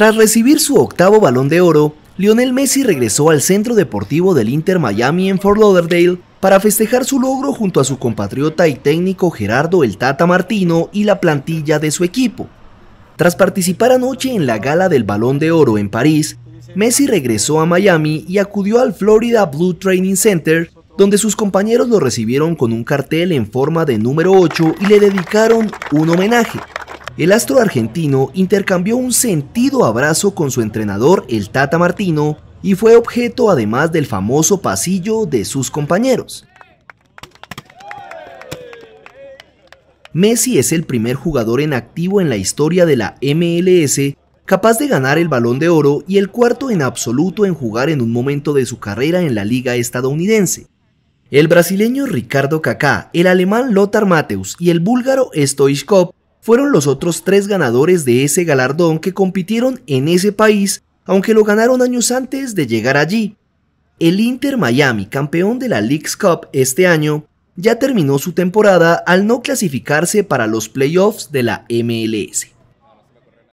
Tras recibir su octavo balón de oro, Lionel Messi regresó al centro deportivo del Inter Miami en Fort Lauderdale para festejar su logro junto a su compatriota y técnico Gerardo El Tata Martino y la plantilla de su equipo. Tras participar anoche en la gala del Balón de Oro en París, Messi regresó a Miami y acudió al Florida Blue Training Center, donde sus compañeros lo recibieron con un cartel en forma de número 8 y le dedicaron un homenaje. El astro argentino intercambió un sentido abrazo con su entrenador, el Tata Martino, y fue objeto además del famoso pasillo de sus compañeros. Messi es el primer jugador en activo en la historia de la MLS capaz de ganar el balón de oro y el cuarto en absoluto en jugar en un momento de su carrera en la liga estadounidense. El brasileño Ricardo Kaká, el alemán Lothar Mateus y el búlgaro Stoichkov fueron los otros tres ganadores de ese galardón que compitieron en ese país, aunque lo ganaron años antes de llegar allí. El Inter Miami, campeón de la League's Cup este año, ya terminó su temporada al no clasificarse para los playoffs de la MLS.